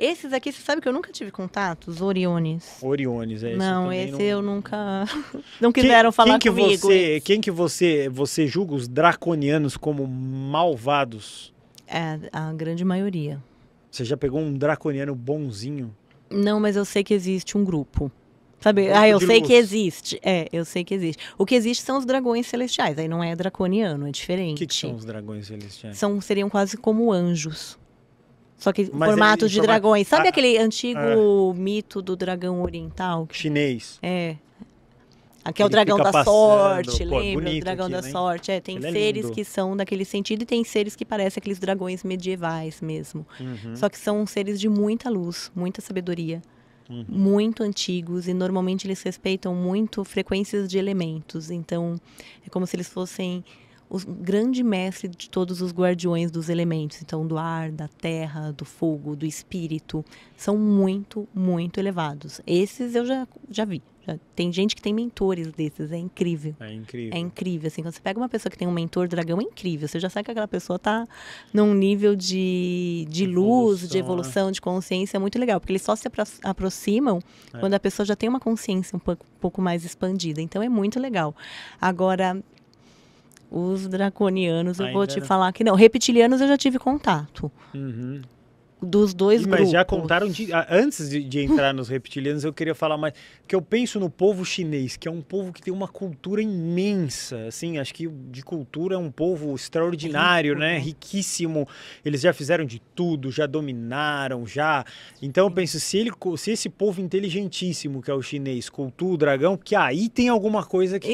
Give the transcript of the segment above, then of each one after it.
Esses aqui, você sabe que eu nunca tive contato? Os Oriones. Oriones, é isso. Não, esse não... eu nunca. não quiseram quem, falar quem que comigo. Você, quem que você, você julga os draconianos como malvados? É, a grande maioria. Você já pegou um draconiano bonzinho? Não, mas eu sei que existe um grupo. Sabe? Um ah, eu sei luz. que existe. É, eu sei que existe. O que existe são os dragões celestiais. Aí não é draconiano, é diferente. O que, que, são os dragões celestiais? São, seriam quase como anjos. Só que Mas formato de dragões. Sabe aquele antigo é. mito do dragão oriental? Chinês. É. Aqui é o dragão da passando. sorte, Pô, lembra? O dragão aqui, da né? sorte. É, tem Ele é seres é que são daquele sentido e tem seres que parecem aqueles dragões medievais mesmo. Uhum. Só que são seres de muita luz, muita sabedoria. Uhum. muito antigos e normalmente eles respeitam muito frequências de elementos. Então, é como se eles fossem o grande mestre de todos os guardiões dos elementos, então do ar, da terra, do fogo, do espírito, são muito, muito elevados. Esses eu já, já vi. Já, tem gente que tem mentores desses, é incrível. É incrível. É incrível, assim, quando você pega uma pessoa que tem um mentor dragão, é incrível. Você já sabe que aquela pessoa tá num nível de, de luz, de evolução, né? de consciência é muito legal, porque eles só se aproximam é. quando a pessoa já tem uma consciência um pouco, um pouco mais expandida. Então é muito legal. Agora, os draconianos, eu Ainda vou te falar que não. Reptilianos eu já tive contato. Uhum dos dois Mas grupos. Mas já contaram de, antes de, de entrar nos reptilianos, eu queria falar mais que eu penso no povo chinês, que é um povo que tem uma cultura imensa, assim, acho que de cultura é um povo extraordinário, né, né? Riquíssimo. Eles já fizeram de tudo, já dominaram, já. Então eu penso se ele se esse povo inteligentíssimo que é o chinês cultura o dragão, que aí tem alguma coisa que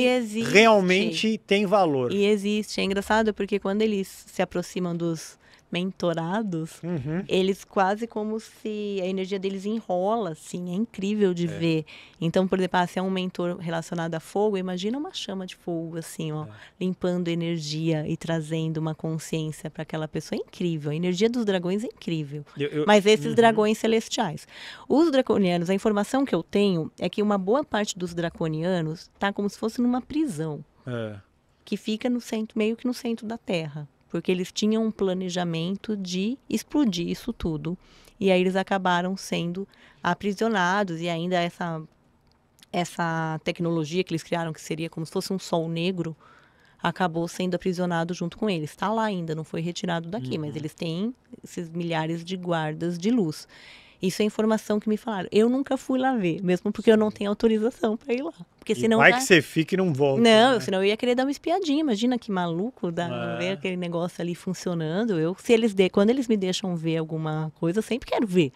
realmente tem valor. E existe, é engraçado porque quando eles se aproximam dos mentorados, uhum. eles quase como se a energia deles enrola, assim, é incrível de é. ver. Então, por exemplo, ah, se é um mentor relacionado a fogo, imagina uma chama de fogo, assim, ó, é. limpando energia e trazendo uma consciência para aquela pessoa. É incrível, a energia dos dragões é incrível. Eu, eu, Mas esses uhum. dragões celestiais. Os draconianos, a informação que eu tenho é que uma boa parte dos draconianos tá como se fosse numa prisão. É. Que fica no centro, meio que no centro da Terra porque eles tinham um planejamento de explodir isso tudo. E aí eles acabaram sendo aprisionados e ainda essa essa tecnologia que eles criaram que seria como se fosse um sol negro acabou sendo aprisionado junto com eles. Está lá ainda, não foi retirado daqui, uhum. mas eles têm esses milhares de guardas de luz. Isso é informação que me falaram. Eu nunca fui lá ver, mesmo porque eu não tenho autorização para ir lá. Porque e senão. Vai que você fica e não volta. Não, né? senão eu ia querer dar uma espiadinha. Imagina que maluco dar, é. ver aquele negócio ali funcionando. Eu, se eles de... Quando eles me deixam ver alguma coisa, eu sempre quero ver.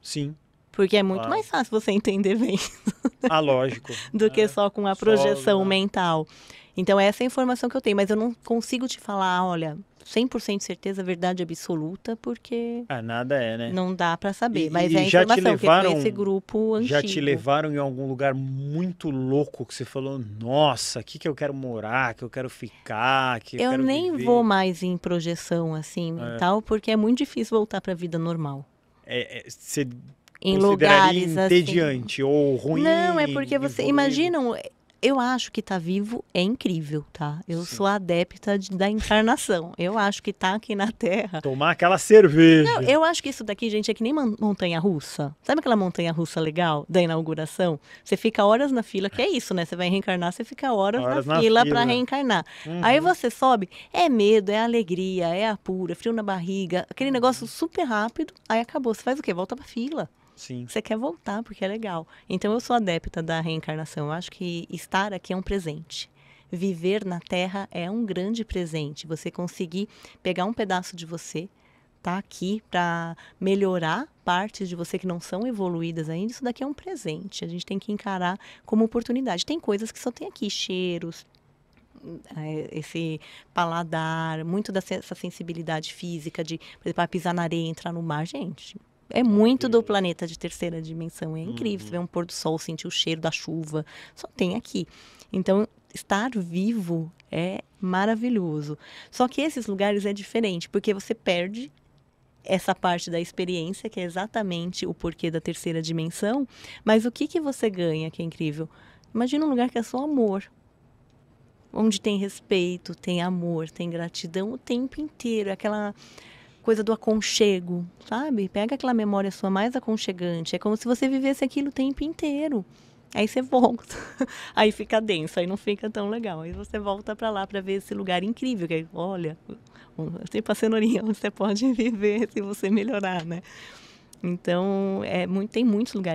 Sim. Porque é muito claro. mais fácil você entender bem. Ah, lógico. do é. que só com a projeção só, né? mental. Então, essa é a informação que eu tenho, mas eu não consigo te falar, olha, 100% de certeza, verdade absoluta, porque. Ah, nada é, né? Não dá para saber. E, mas e é a já informação te é levaram, que esse grupo antigo. Já te levaram em algum lugar muito louco que você falou, nossa, aqui que eu quero morar, que eu quero ficar, que eu, eu quero nem viver. vou mais em projeção assim é. tal, porque é muito difícil voltar para a vida normal. É, é você em lugares assim, entediante assim. ou ruim. Não, é porque você evoluir. imaginam eu acho que tá vivo é incrível, tá? Eu Sim. sou adepta de, da encarnação. Eu acho que tá aqui na Terra. Tomar aquela cerveja. Não, eu acho que isso daqui, gente, é que nem montanha russa. Sabe aquela montanha russa legal da inauguração? Você fica horas na fila, que é isso, né? Você vai reencarnar, você fica horas, horas na, na, fila, fila. para reencarnar. Uhum. Aí você sobe, é medo, é alegria, é apura, é frio na barriga, aquele negócio super rápido, aí acabou. Você faz o quê? Volta pra fila. Sim. Você quer voltar porque é legal. Então eu sou adepta da reencarnação. Eu acho que estar aqui é um presente. Viver na Terra é um grande presente. Você conseguir pegar um pedaço de você, tá aqui para melhorar partes de você que não são evoluídas ainda, isso daqui é um presente. A gente tem que encarar como oportunidade. Tem coisas que só tem aqui, cheiros, hum, é, esse paladar, muito dessa sensibilidade física de, por exemplo, ah, pisar na areia, entrar no mar, gente é muito do planeta de terceira dimensão. É incrível. Uhum. Você vê uhum. um pôr do sol, sentir o cheiro da chuva. Só tem aqui. Então, estar vivo é maravilhoso. Só que esses lugares é diferente, porque você perde essa parte da experiência, que é exatamente o porquê da terceira dimensão. Mas o que, que você ganha, que é incrível? Imagina um lugar que é só amor. Onde tem respeito, tem amor, tem gratidão o tempo inteiro. É aquela coisa do aconchego, sabe? Pega aquela memória sua mais aconchegante. É como se você vivesse aquilo o tempo inteiro. Aí você volta. Aí fica denso, aí não fica tão legal. Aí você volta para lá para ver esse lugar incrível. Que aí, olha, tipo a cenourinha, onde você pode viver se você melhorar, né? Então, é, muito, tem muitos lugares.